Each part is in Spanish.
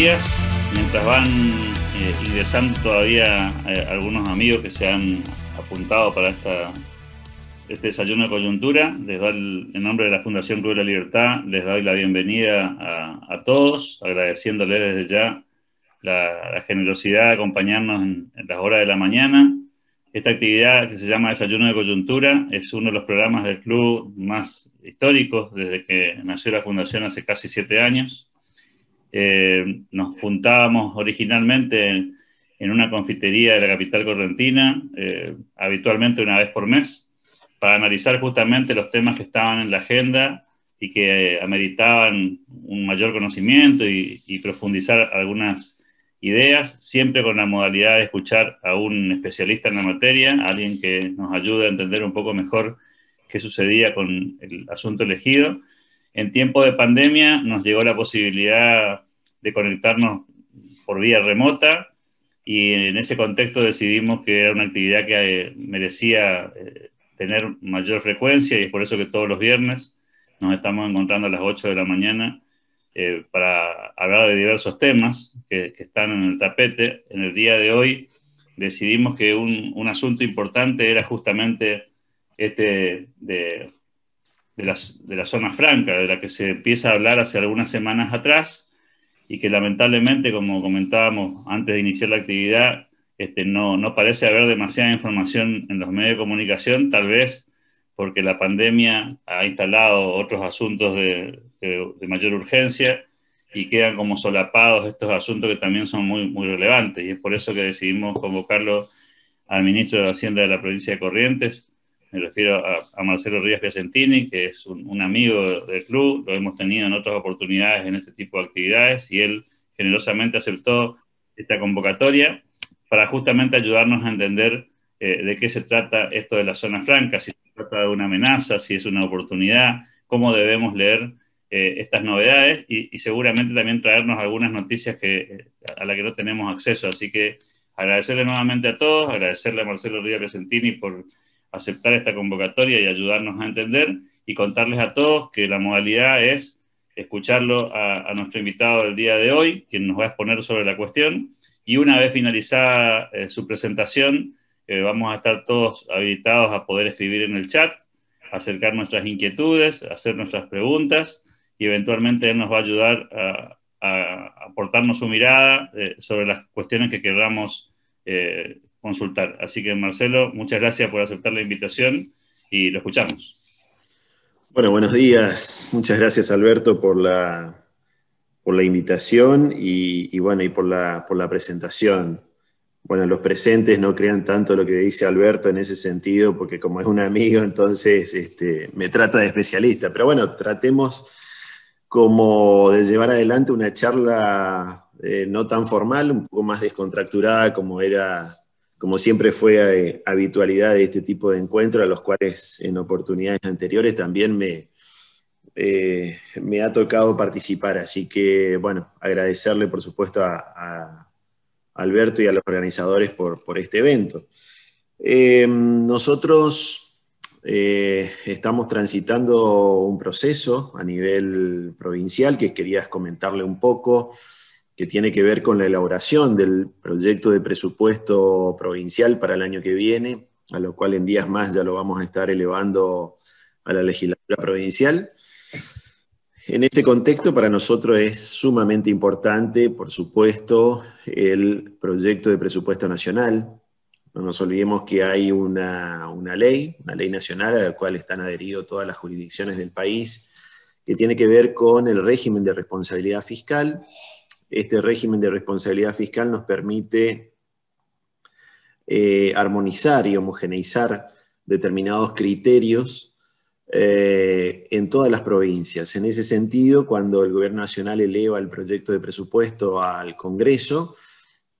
días, mientras van eh, ingresando todavía eh, algunos amigos que se han apuntado para esta, este desayuno de coyuntura, les doy, en nombre de la Fundación Club de la Libertad, les doy la bienvenida a, todos, agradeciéndoles desde ya la, generosidad de acompañarnos en, en las horas de la mañana. Esta actividad que se llama Desayuno de Coyuntura es uno de los programas del club más históricos desde que nació la Fundación hace casi siete años. Eh, nos juntábamos originalmente en, una confitería de la capital correntina, eh, habitualmente una vez por mes, para analizar justamente los temas que estaban en la agenda y que eh, ameritaban un mayor conocimiento y, y profundizar algunas ideas, siempre con la modalidad de escuchar a un especialista en la materia, alguien que nos ayude a entender un poco mejor qué sucedía con el asunto elegido. En tiempo de pandemia nos llegó la posibilidad de conectarnos por vía remota y en ese contexto decidimos que era una actividad que eh, merecía eh, tener mayor frecuencia y es por eso que todos los viernes nos estamos encontrando a las 8 de la mañana eh, para hablar de diversos temas que, están en el tapete. En el día de hoy decidimos que un, asunto importante era justamente este de, de la zona franca, de la que se empieza a hablar hace algunas semanas atrás, y que lamentablemente, como comentábamos antes de iniciar la actividad, este, no, no parece haber demasiada información en los medios de comunicación, tal vez porque la pandemia ha instalado otros asuntos de, mayor urgencia y quedan como solapados estos asuntos que también son muy, muy relevantes. Y es por eso que decidimos convocarlo al ministro de Hacienda de la provincia de Corrientes, me refiero a, Marcelo Ríos Piacentini, que es un, amigo del club, lo hemos tenido en otras oportunidades en este tipo de actividades y él generosamente aceptó esta convocatoria para justamente ayudarnos a entender eh, de qué se trata esto de la zona franca, si se trata de una amenaza, si es una oportunidad, cómo debemos leer eh, estas novedades y, seguramente también traernos algunas noticias eh, a las que no tenemos acceso. Así que agradecerle nuevamente a todos, agradecerle a Marcelo Ríos Piacentini por aceptar esta convocatoria y ayudarnos a entender y contarles a todos que la modalidad es escucharlo a, nuestro invitado del día de hoy, quien nos va a exponer sobre la cuestión, y una vez finalizada eh, su presentación, eh, vamos a estar todos habilitados a poder escribir en el chat, acercar nuestras inquietudes, hacer nuestras preguntas, y eventualmente él nos va a ayudar a, a aportarnos su mirada eh, sobre las cuestiones que queramos consultar. Así que, Marcelo, muchas gracias por aceptar la invitación y lo escuchamos. Bueno, buenos días. Muchas gracias, Alberto, por la, por la invitación y, bueno, y por la, por la presentación. Bueno, los presentes no crean tanto lo que dice Alberto en ese sentido, porque como es un amigo, entonces este, me trata de especialista. Pero bueno, tratemos como de llevar adelante una charla eh, no tan formal, un poco más descontracturada como era como siempre fue eh, habitualidad de este tipo de encuentros, a los cuales en oportunidades anteriores también eh, me, ha tocado participar. Así que, bueno, agradecerle por supuesto a, Alberto y a los organizadores por, este evento. Eh, nosotros estamos transitando un proceso a nivel provincial que querías comentarle un poco que tiene que ver con la elaboración del proyecto de presupuesto provincial para el año que viene, a lo cual en días más ya lo vamos a estar elevando a la legislatura provincial. En ese contexto, para nosotros es sumamente importante, por supuesto, el proyecto de presupuesto nacional. No nos olvidemos que hay una, ley, una ley nacional a la cual están adheridas todas las jurisdicciones del país, que tiene que ver con el régimen de responsabilidad fiscal, este régimen de responsabilidad fiscal nos permite eh, armonizar y homogeneizar determinados criterios eh, en todas las provincias. En ese sentido, cuando el Gobierno Nacional eleva el proyecto de presupuesto al Congreso,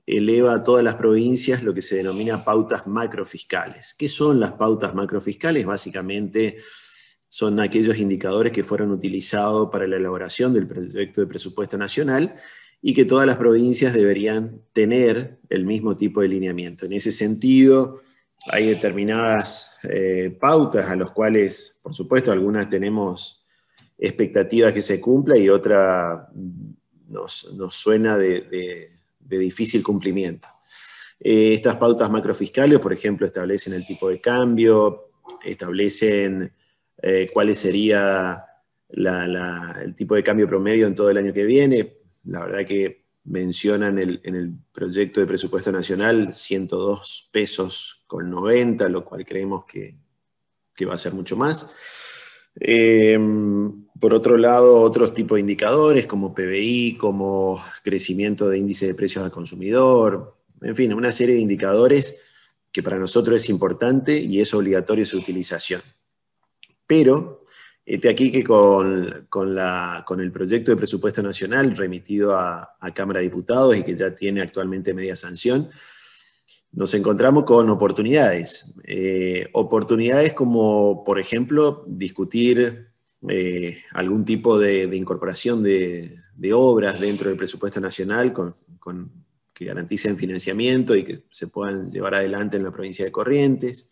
eleva a todas las provincias lo que se denomina pautas macrofiscales. ¿Qué son las pautas macrofiscales? Básicamente son aquellos indicadores que fueron utilizados para la elaboración del proyecto de presupuesto nacional y que todas las provincias deberían tener el mismo tipo de lineamiento. En ese sentido, hay determinadas eh, pautas a las cuales, por supuesto, algunas tenemos expectativas que se cumpla y otra nos, suena de, difícil cumplimiento. Eh, estas pautas macrofiscales, por ejemplo, establecen el tipo de cambio, establecen eh, cuál sería el tipo de cambio promedio en todo el año que viene, la verdad que mencionan en el proyecto de presupuesto nacional 102 pesos con 90, lo cual creemos que, va a ser mucho más. Em, por otro lado, otros tipos de indicadores como PBI, como crecimiento de índice de precios al consumidor, en fin, una serie de indicadores que para nosotros es importante y es obligatorio su utilización. Pero este aquí que con, el proyecto de presupuesto nacional remitido a, Cámara de Diputados y que ya tiene actualmente media sanción, nos encontramos con oportunidades. Eh, oportunidades como, por ejemplo, discutir eh, algún tipo de, incorporación de, obras dentro del presupuesto nacional que garanticen financiamiento y que se puedan llevar adelante en la provincia de Corrientes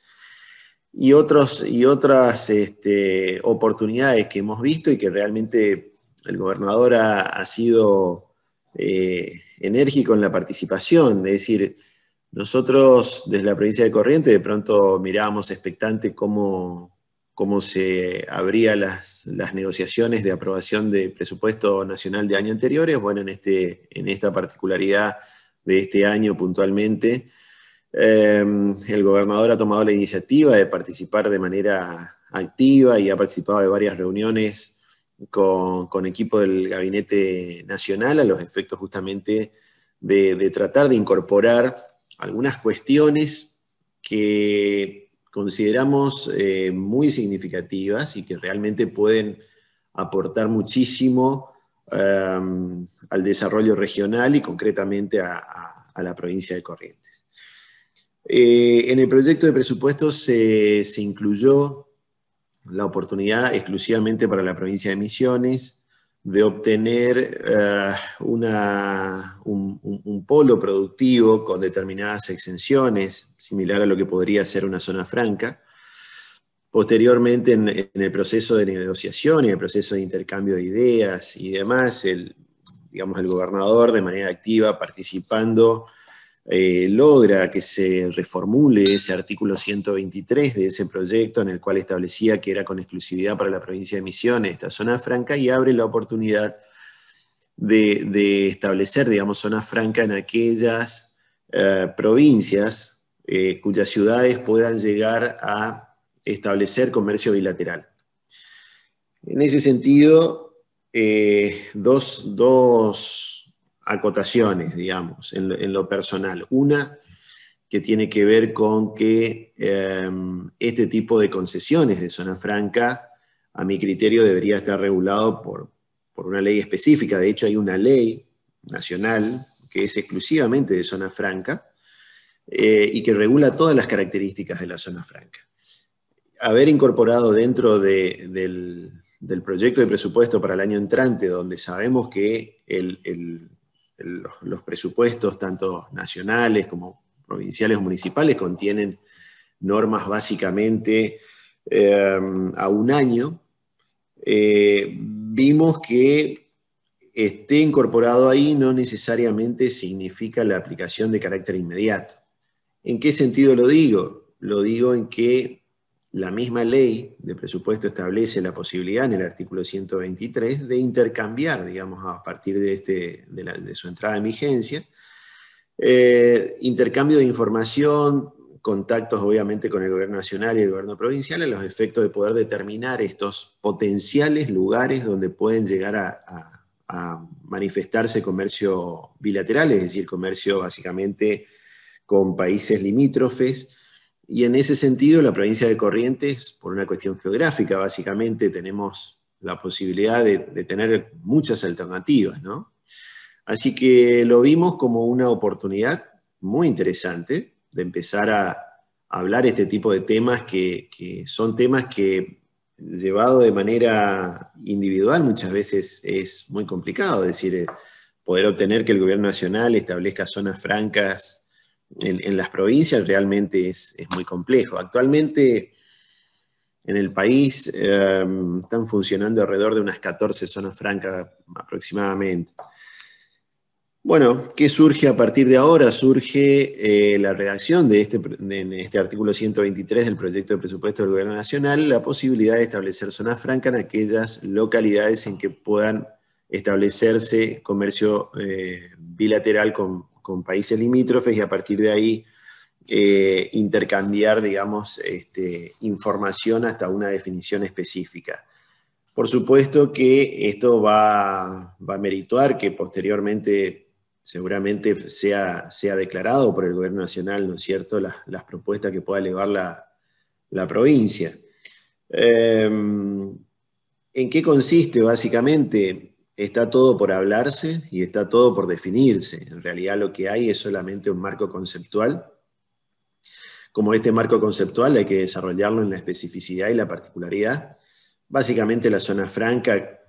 y, otros, y otras este, oportunidades que hemos visto y que realmente el gobernador ha, sido eh, enérgico en la participación. Es decir, nosotros desde la provincia de Corrientes de pronto mirábamos expectante cómo, se abrían las, negociaciones de aprobación de presupuesto nacional de años anteriores. Bueno, este, en esta particularidad de este año puntualmente, Em, el gobernador ha tomado la iniciativa de participar de manera activa y ha participado de varias reuniones con, equipo del Gabinete Nacional a los efectos justamente de, tratar de incorporar algunas cuestiones que consideramos eh, muy significativas y que realmente pueden aportar muchísimo em, al desarrollo regional y concretamente a, a la provincia de Corrientes. Eh, en el proyecto de presupuesto se, incluyó la oportunidad exclusivamente para la provincia de Misiones de obtener eh, un, polo productivo con determinadas exenciones, similar a lo que podría ser una zona franca. Posteriormente, en, el proceso de negociación y el proceso de intercambio de ideas y demás, el, digamos, el gobernador de manera activa participando eh, logra que se reformule ese artículo 123 de ese proyecto en el cual establecía que era con exclusividad para la provincia de Misiones esta zona franca y abre la oportunidad de, establecer, digamos, zona franca en aquellas eh, provincias eh, cuyas ciudades puedan llegar a establecer comercio bilateral. En ese sentido, dos, dos acotaciones, digamos, en lo, personal. Una que tiene que ver con que em, este tipo de concesiones de zona franca, a mi criterio, debería estar regulado por, una ley específica. De hecho, hay una ley nacional que es exclusivamente de zona franca eh, y que regula todas las características de la zona franca. Haber incorporado dentro del, proyecto de presupuesto para el año entrante, donde sabemos que el los, presupuestos, tanto nacionales como provinciales o municipales, contienen normas básicamente em, a un año, eh, vimos que esté incorporado ahí no necesariamente significa la aplicación de carácter inmediato. ¿En qué sentido lo digo? Lo digo en que la misma ley de presupuesto establece la posibilidad en el artículo 123 de intercambiar, digamos, a partir de, este, su entrada en vigencia, eh, intercambio de información, contactos obviamente con el gobierno nacional y el gobierno provincial a los efectos de poder determinar estos potenciales lugares donde pueden llegar a, a manifestarse comercio bilateral, es decir, comercio básicamente con países limítrofes y en ese sentido, la provincia de Corrientes, por una cuestión geográfica, básicamente tenemos la posibilidad de, tener muchas alternativas, ¿no? Así que lo vimos como una oportunidad muy interesante de empezar a, hablar este tipo de temas que, que, son temas que llevado de manera individual muchas veces es muy complicado, es decir, eh, poder obtener que el gobierno nacional establezca zonas francas en, las provincias realmente es, muy complejo. Actualmente en el país em, están funcionando alrededor de unas 14 zonas francas aproximadamente. Bueno, ¿qué surge a partir de ahora? Surge eh, la redacción de este, este artículo 123 del proyecto de presupuesto del Gobierno Nacional, la posibilidad de establecer zonas francas en aquellas localidades en que puedan establecerse comercio eh, bilateral con, con países limítrofes y a partir de ahí eh, intercambiar, digamos, este, información hasta una definición específica. Por supuesto que esto va, va a merituar que posteriormente seguramente sea, sea, declarado por el gobierno nacional, ¿no es cierto?, las, propuestas que pueda elevar la, provincia. Em, ¿En qué consiste básicamente? está todo por hablarse y está todo por definirse. En realidad lo que hay es solamente un marco conceptual. Como este marco conceptual hay que desarrollarlo en la especificidad y la particularidad. Básicamente la zona franca,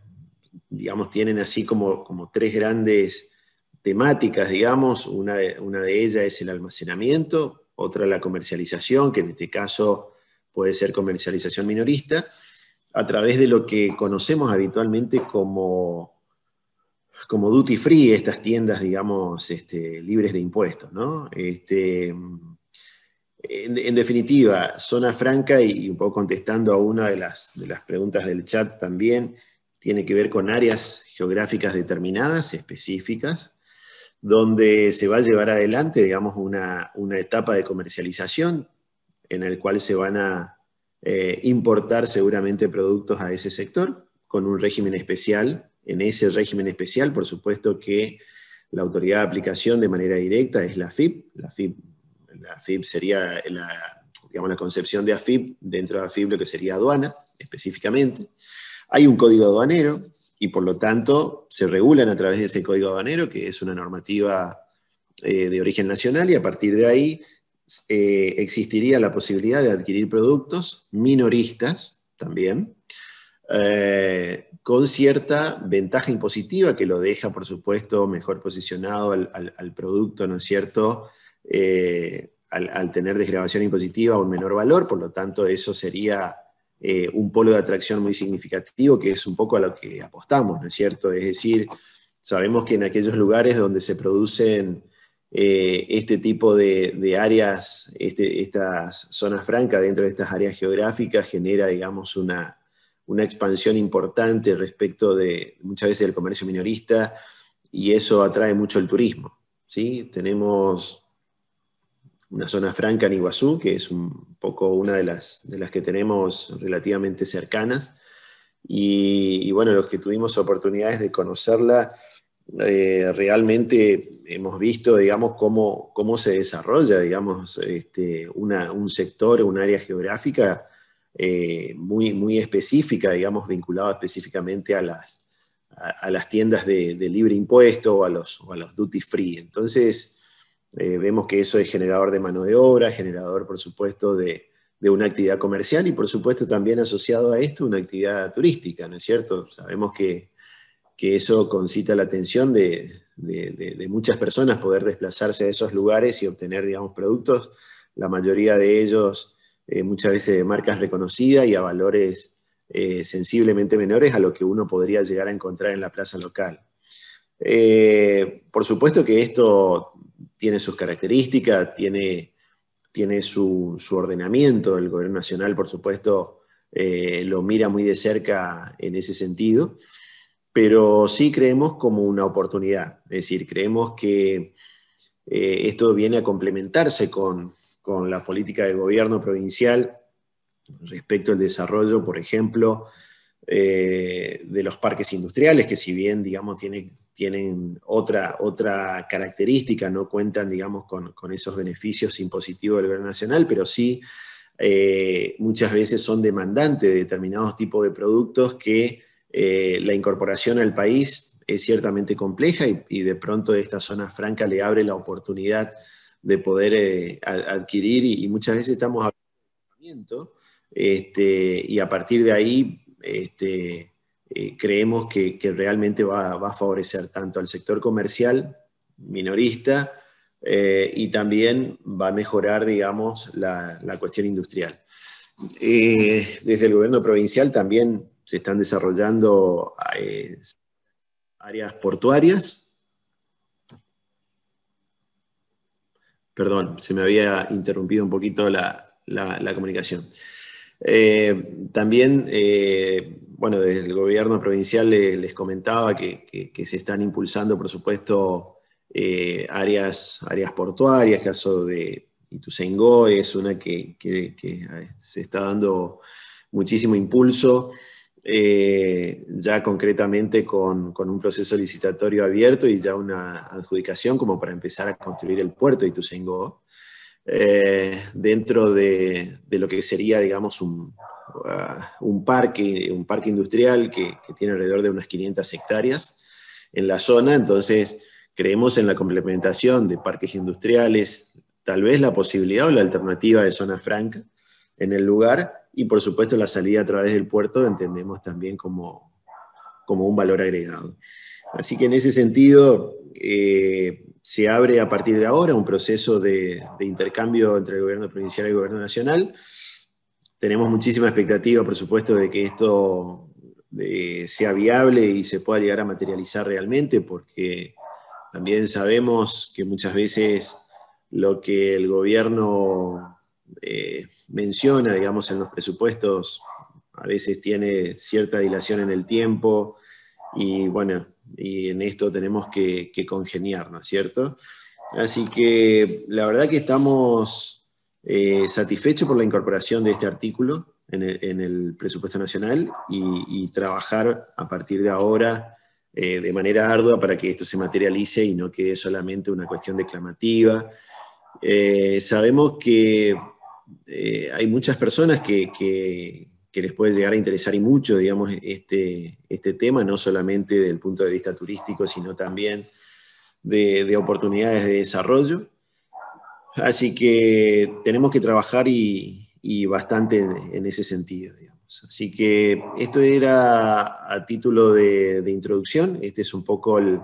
digamos, tienen así como, como tres grandes temáticas, digamos. Una una de ellas es el almacenamiento, otra la comercialización, que en este caso puede ser comercialización minorista, a través de lo que conocemos habitualmente como como duty free estas tiendas, digamos, este, libres de impuestos, ¿no? Este, en, definitiva, zona franca, y, un poco contestando a una de las, preguntas del chat también, tiene que ver con áreas geográficas determinadas, específicas, donde se va a llevar adelante, digamos, una, etapa de comercialización en el cual se van a eh, importar seguramente productos a ese sector con un régimen especial en ese régimen especial, por supuesto que la autoridad de aplicación de manera directa es la AFIP. La AFIP, sería la, concepción de AFIP dentro de AFIP, lo que sería aduana específicamente. Hay un código aduanero y por lo tanto se regulan a través de ese código aduanero, que es una normativa eh, de origen nacional y a partir de ahí eh, existiría la posibilidad de adquirir productos minoristas también, eh, con cierta ventaja impositiva que lo deja, por supuesto, mejor posicionado al, producto, ¿no es cierto? Eh, al, tener desgrabación impositiva un menor valor, por lo tanto, eso sería eh, un polo de atracción muy significativo, que es un poco a lo que apostamos, ¿no es cierto? Es decir, sabemos que en aquellos lugares donde se producen eh, este tipo de, áreas, este, estas zonas francas dentro de estas áreas geográficas, genera, digamos, una una expansión importante respecto de muchas veces del comercio minorista y eso atrae mucho el turismo. ¿sí? Tenemos una zona franca en Iguazú, que es un poco una de las, de las que tenemos relativamente cercanas. Y, bueno, los que tuvimos oportunidades de conocerla, eh, realmente hemos visto, digamos, cómo, se desarrolla, digamos, este, un sector, un área geográfica eh, muy, muy específica, digamos, vinculada específicamente a las, a, las tiendas de, libre impuesto o a los, a los duty free. Entonces, eh, vemos que eso es generador de mano de obra, generador, por supuesto, de, una actividad comercial y, por supuesto, también asociado a esto una actividad turística, ¿no es cierto? Sabemos que, eso concita la atención de, muchas personas poder desplazarse a esos lugares y obtener, digamos, productos. La mayoría de ellos eh, muchas veces de marcas reconocidas y a valores eh, sensiblemente menores a lo que uno podría llegar a encontrar en la plaza local. Eh, por supuesto que esto tiene sus características, tiene, tiene su, ordenamiento, el gobierno nacional por supuesto lo mira muy de cerca en ese sentido, pero sí creemos como una oportunidad, es decir, creemos que esto viene a complementarse con, con la política del gobierno provincial respecto al desarrollo, por ejemplo, eh, de los parques industriales, que si bien, digamos, tienen, tienen otra, otra característica, no cuentan, digamos, con, esos beneficios impositivos del gobierno nacional, pero sí eh, muchas veces son demandantes de determinados tipos de productos que eh, la incorporación al país es ciertamente compleja y, y de pronto esta zona franca le abre la oportunidad de poder eh, adquirir y, muchas veces estamos hablando de un este, y a partir de ahí este, eh, creemos que, realmente va, a favorecer tanto al sector comercial, minorista, eh, y también va a mejorar, digamos, la, la cuestión industrial. desde el gobierno provincial también se están desarrollando áreas portuarias Perdón, se me había interrumpido un poquito la, comunicación. Eh, también, eh, bueno, desde el gobierno provincial les, comentaba que, se están impulsando, por supuesto, eh, áreas, áreas portuarias, caso de Ituzaingó es una que se está dando muchísimo impulso. Eh, ya concretamente con, un proceso licitatorio abierto y ya una adjudicación como para empezar a construir el puerto de Ituzaingó, eh, dentro de, lo que sería, digamos, uh, un, parque, un parque industrial que, que, tiene alrededor de unas 500 hectáreas en la zona, entonces creemos en la complementación de parques industriales, tal vez la posibilidad o la alternativa de zona franca en el lugar, y por supuesto la salida a través del puerto entendemos también como, como un valor agregado. Así que en ese sentido eh, se abre a partir de ahora un proceso de, intercambio entre el gobierno provincial y el gobierno nacional. Tenemos muchísima expectativa, por supuesto, de que esto eh, sea viable y se pueda llegar a materializar realmente, porque también sabemos que muchas veces lo que el gobierno eh, menciona, digamos, en los presupuestos, a veces tiene cierta dilación en el tiempo y bueno, y en esto tenemos que, que congeniar, ¿no es cierto? Así que la verdad que estamos eh, satisfechos por la incorporación de este artículo en el, presupuesto nacional y, trabajar a partir de ahora eh, de manera ardua para que esto se materialice y no quede solamente una cuestión declamativa. sabemos que eh, hay muchas personas que, les puede llegar a interesar y mucho, digamos, este, este tema, no solamente desde el punto de vista turístico, sino también de, oportunidades de desarrollo. Así que tenemos que trabajar y, bastante en, ese sentido. Así que esto era a título de, introducción. Este es un poco el,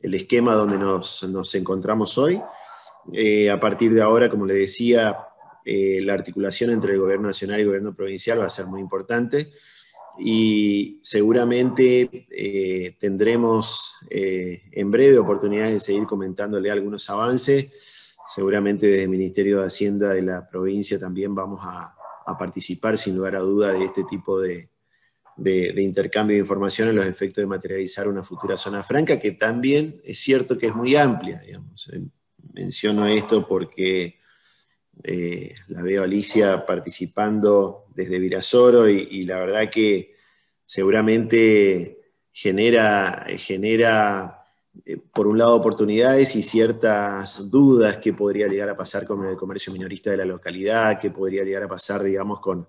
esquema donde nos, encontramos hoy. Eh, a partir de ahora, como le decía, eh, la articulación entre el gobierno nacional y el gobierno provincial va a ser muy importante y seguramente eh, tendremos eh, en breve oportunidades de seguir comentándole algunos avances. Seguramente desde el Ministerio de Hacienda de la provincia también vamos a, participar sin lugar a duda de este tipo de, intercambio de información en los efectos de materializar una futura zona franca, que también es cierto que es muy amplia. Menciono esto porque eh, la veo Alicia participando desde Virasoro y, la verdad que seguramente genera, eh, por un lado oportunidades y ciertas dudas que podría llegar a pasar con el comercio minorista de la localidad, que podría llegar a pasar, digamos, con,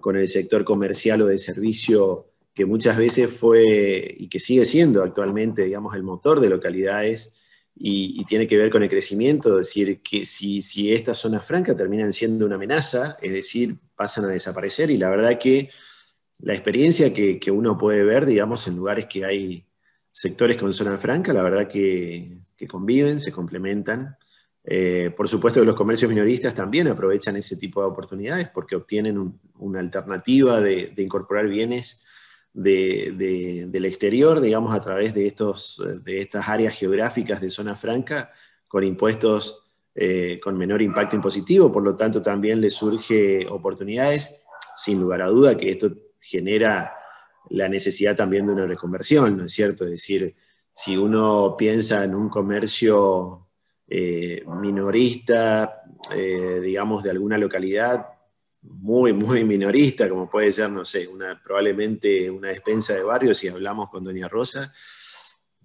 con el sector comercial o de servicio que muchas veces fue y que sigue siendo actualmente, digamos, el motor de localidades y, tiene que ver con el crecimiento, es decir, que si, estas zonas francas terminan siendo una amenaza, es decir, pasan a desaparecer y la verdad que la experiencia que, uno puede ver, digamos, en lugares que hay sectores con zona franca, la verdad que, conviven, se complementan. Eh, por supuesto que los comercios minoristas también aprovechan ese tipo de oportunidades porque obtienen una alternativa de incorporar bienes de, del exterior, digamos, a través de, estos, de estas áreas geográficas de zona franca, con impuestos eh, con menor impacto impositivo, por lo tanto también le surge oportunidades, sin lugar a duda que esto genera la necesidad también de una reconversión, ¿no es cierto? Es decir, si uno piensa en un comercio eh, minorista, eh, digamos, de alguna localidad, muy, muy minorista, como puede ser, no sé, una, probablemente una despensa de barrios, si hablamos con Doña Rosa,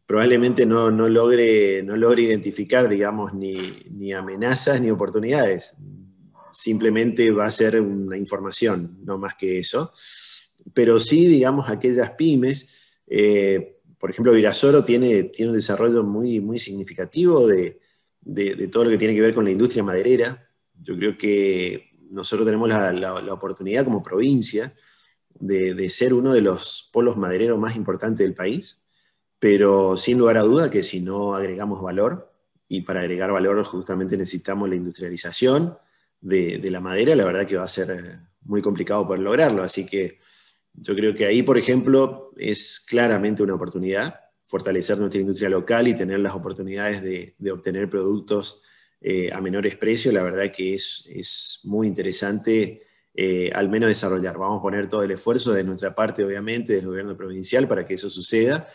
probablemente no, logre, no logre identificar, digamos, ni, amenazas ni oportunidades. Simplemente va a ser una información, no más que eso. Pero sí, digamos, aquellas pymes, eh, por ejemplo, Virasoro tiene, tiene un desarrollo muy, muy significativo de todo lo que tiene que ver con la industria maderera. Yo creo que nosotros tenemos la, oportunidad como provincia de, ser uno de los polos madereros más importantes del país, pero sin lugar a duda que si no agregamos valor, y para agregar valor justamente necesitamos la industrialización de, la madera, la verdad que va a ser muy complicado poder lograrlo. Así que yo creo que ahí, por ejemplo, es claramente una oportunidad fortalecer nuestra industria local y tener las oportunidades de obtener productos eh, a menores precios, la verdad que es, muy interesante eh, al menos desarrollar. Vamos a poner todo el esfuerzo de nuestra parte, obviamente, del gobierno provincial para que eso suceda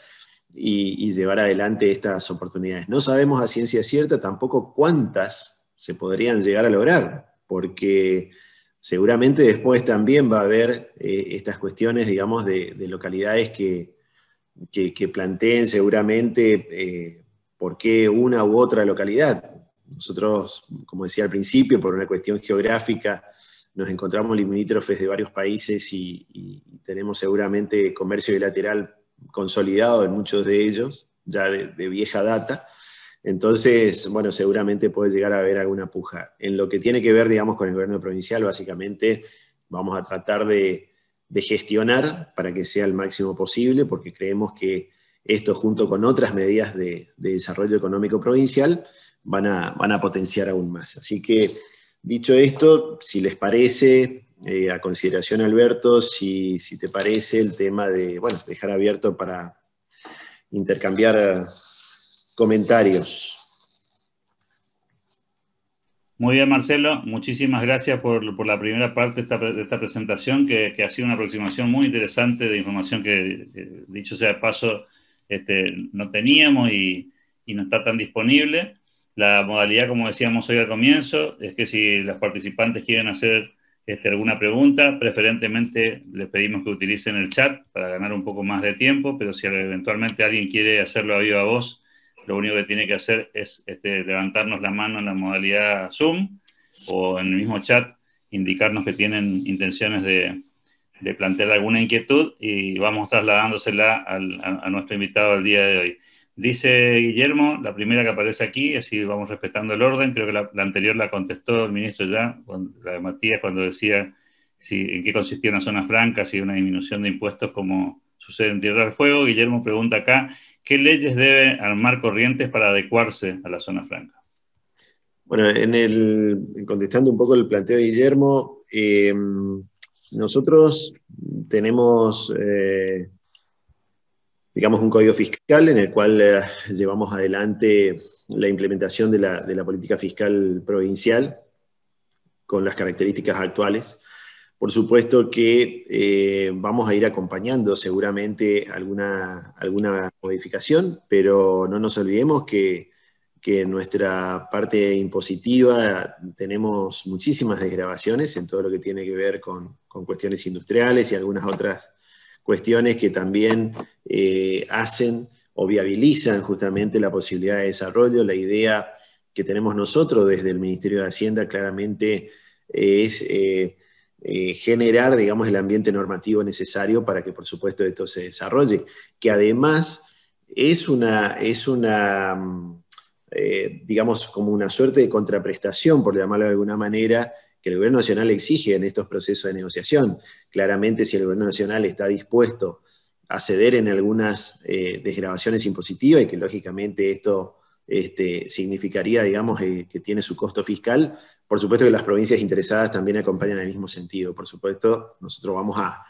y, llevar adelante estas oportunidades. No sabemos a ciencia cierta tampoco cuántas se podrían llegar a lograr, porque seguramente después también va a haber eh, estas cuestiones, digamos, de, localidades que, que, planteen seguramente por qué una u otra localidad. Nosotros, como decía al principio, por una cuestión geográfica, nos encontramos limítrofes de varios países y, tenemos seguramente comercio bilateral consolidado en muchos de ellos, ya de, vieja data. Entonces, bueno, seguramente puede llegar a haber alguna puja. En lo que tiene que ver, digamos, con el gobierno provincial, básicamente vamos a tratar de, gestionar para que sea el máximo posible, porque creemos que esto junto con otras medidas de desarrollo económico provincial van a, potenciar aún más. Así que, dicho esto, si les parece, eh, a consideración, Alberto, si, te parece el tema de, bueno, dejar abierto para intercambiar eh, comentarios. Muy bien, Marcelo. Muchísimas gracias por, la primera parte de esta, presentación, que, ha sido una aproximación muy interesante de información que, dicho sea de paso, este, no teníamos y no está tan disponible. La modalidad, como decíamos hoy al comienzo, es que si los participantes quieren hacer este, alguna pregunta, preferentemente les pedimos que utilicen el chat para ganar un poco más de tiempo, pero si eventualmente alguien quiere hacerlo a viva voz, lo único que tiene que hacer es este, levantarnos la mano en la modalidad Zoom o en el mismo chat, indicarnos que tienen intenciones de, plantear alguna inquietud y vamos trasladándosela a, a nuestro invitado del día de hoy. Dice Guillermo, la primera que aparece aquí, así vamos respetando el orden, creo que la, anterior la contestó el ministro ya, la de Matías, cuando decía si, en qué consistía una zona franca, si una disminución de impuestos como sucede en Tierra del Fuego. Guillermo pregunta acá, ¿qué leyes debe armar Corrientes para adecuarse a la zona franca? Bueno, en el, contestando un poco el planteo de Guillermo, eh, nosotros tenemos eh, digamos, un código fiscal en el cual eh, llevamos adelante la implementación de la, política fiscal provincial con las características actuales. Por supuesto que eh, vamos a ir acompañando seguramente alguna, alguna modificación, pero no nos olvidemos que, en nuestra parte impositiva tenemos muchísimas desgrabaciones en todo lo que tiene que ver con, con cuestiones industriales y algunas otras cuestiones que también eh, hacen o viabilizan justamente la posibilidad de desarrollo. La idea que tenemos nosotros desde el Ministerio de Hacienda claramente eh, es eh, generar, digamos, el ambiente normativo necesario para que, por supuesto, esto se desarrolle, que además es una, es una mm, digamos, como una suerte de contraprestación, por llamarlo de alguna manera, que el Gobierno Nacional exige en estos procesos de negociación. Claramente, si el gobierno nacional está dispuesto a ceder en algunas eh, desgrabaciones impositivas, y que lógicamente esto este, significaría, digamos, eh, que tiene su costo fiscal, por supuesto que las provincias interesadas también acompañan en el mismo sentido. Por supuesto, nosotros vamos a,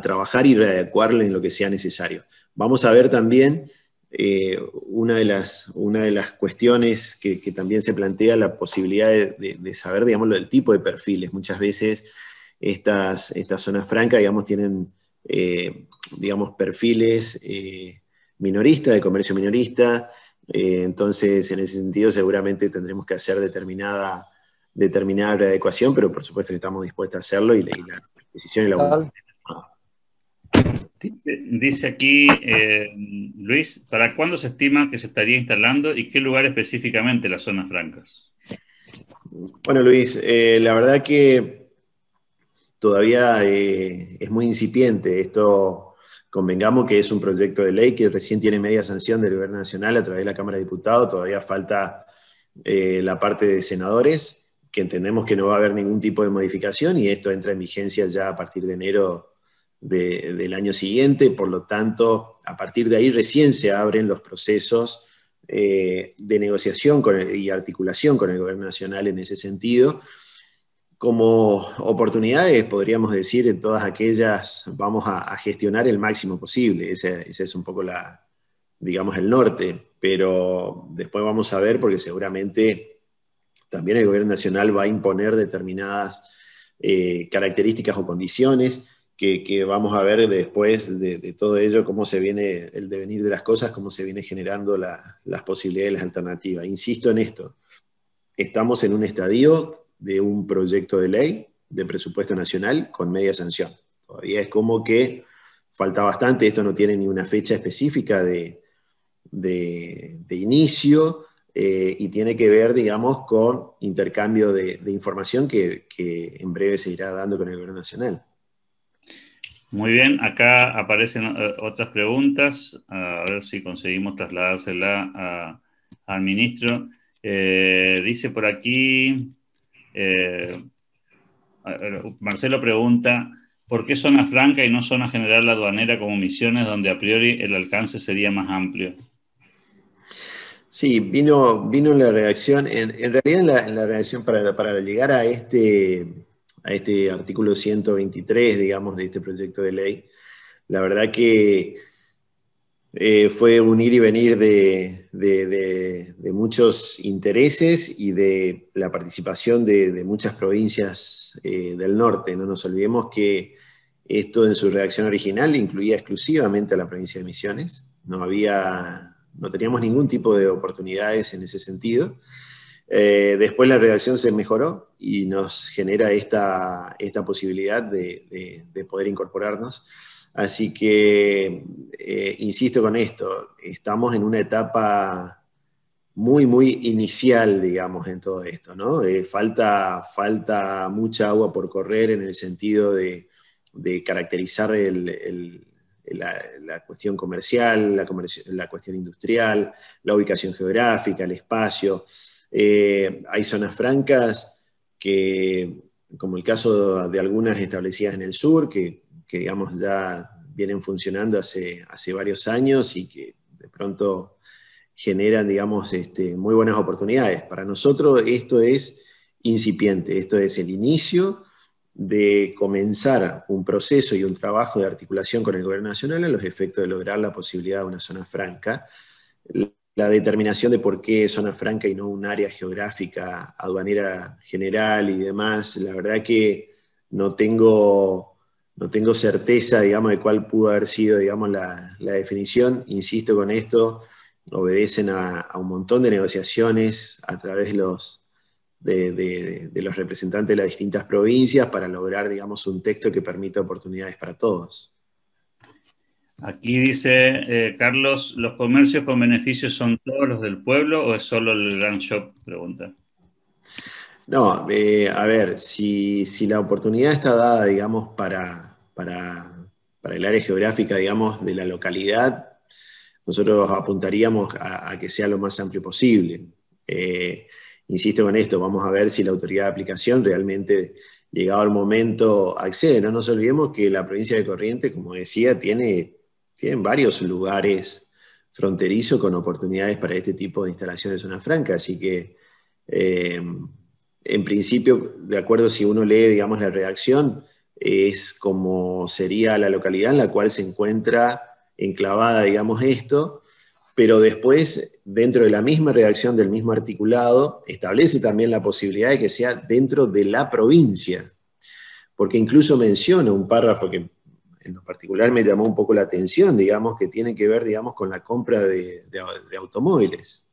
trabajar y readecuarlo en lo que sea necesario. Vamos a ver también eh, una, de las, una de las cuestiones que, también se plantea la posibilidad de, de saber, digamos, lo del tipo de perfiles. Muchas veces estas, estas zonas francas, digamos, tienen, eh, digamos, perfiles eh, minoristas, de comercio minorista, eh, entonces en ese sentido seguramente tendremos que hacer determinada, determinada adecuación, pero por supuesto que estamos dispuestos a hacerlo y la, decisión y la voluntad. Dice, aquí Luis, ¿para cuándo se estima que se estaría instalando y qué lugar específicamente las zonas francas? Bueno, Luis, la verdad que todavía eh, es muy incipiente. Esto, convengamos que es un proyecto de ley que recién tiene media sanción del Gobierno Nacional a través de la Cámara de Diputados, todavía falta eh, la parte de senadores, que entendemos que no va a haber ningún tipo de modificación y esto entra en vigencia ya a partir de enero del año siguiente, por lo tanto, a partir de ahí recién se abren los procesos eh, de negociación y articulación con el Gobierno Nacional en ese sentido como oportunidades, podríamos decir, en todas aquellas vamos a, gestionar el máximo posible. Ese, es un poco la, digamos, el norte. Pero después vamos a ver, porque seguramente también el gobierno nacional va a imponer determinadas eh, características o condiciones que, vamos a ver después de, todo ello, cómo se viene el devenir de las cosas, cómo se viene generando las posibilidades, las alternativas. Insisto en esto, estamos en un estadio de un proyecto de ley de presupuesto nacional con media sanción. Todavía es como que falta bastante, esto no tiene ni una fecha específica de, inicio eh, y tiene que ver, digamos, con intercambio de, información que, en breve se irá dando con el gobierno nacional. Muy bien, acá aparecen eh, otras preguntas, a ver si conseguimos trasladársela al ministro. Eh, dice por aquí, eh, Marcelo pregunta, ¿por qué zona franca y no zona general aduanera como misiones donde a priori el alcance sería más amplio? Sí, vino, vino la reacción en, realidad en la, reacción para, para, llegar a este, a este artículo 123, digamos, de este proyecto de ley, la verdad que eh, fue un ir y venir de, muchos intereses y de la participación de, muchas provincias eh, del norte. No nos olvidemos que esto en su redacción original incluía exclusivamente a la provincia de Misiones. No, había, no teníamos ningún tipo de oportunidades en ese sentido. Eh, después la redacción se mejoró y nos genera esta posibilidad de poder incorporarnos. Así que, eh, insisto con esto, estamos en una etapa muy, muy inicial, digamos, en todo esto, ¿no? Eh, falta, falta mucha agua por correr en el sentido de, caracterizar la, cuestión comercial, la, cuestión industrial, la ubicación geográfica, el espacio. Eh, hay zonas francas que, como el caso de algunas establecidas en el sur, que que digamos ya vienen funcionando hace, hace varios años y que de pronto generan, digamos, este, muy buenas oportunidades. Para nosotros esto es incipiente, esto es el inicio de comenzar un proceso y un trabajo de articulación con el Gobierno Nacional a los efectos de lograr la posibilidad de una zona franca, la determinación de por qué zona franca y no un área geográfica aduanera general y demás, la verdad que no tengo no tengo certeza, digamos, de cuál pudo haber sido, digamos, la, definición. Insisto con esto, obedecen a, un montón de negociaciones a través de los, representantes de las distintas provincias para lograr, digamos, un texto que permita oportunidades para todos. Aquí dice eh, Carlos, ¿los comercios con beneficios son todos los del pueblo o es solo el Grand shop? Pregunta. No, eh, a ver, si, la oportunidad está dada, digamos, para, el área geográfica, digamos, de la localidad, nosotros apuntaríamos a, que sea lo más amplio posible. Eh, insisto en esto, vamos a ver si la autoridad de aplicación realmente, llegado al momento, accede. No nos olvidemos que la provincia de Corrientes, como decía, tiene, tiene varios lugares fronterizos con oportunidades para este tipo de instalaciones de zona franca, así que... Eh, en principio, de acuerdo si uno lee, digamos, la redacción, es como sería la localidad en la cual se encuentra enclavada, digamos, esto, pero después, dentro de la misma redacción del mismo articulado, establece también la posibilidad de que sea dentro de la provincia, porque incluso menciona un párrafo que en lo particular me llamó un poco la atención, digamos, que tiene que ver, digamos, con la compra de automóviles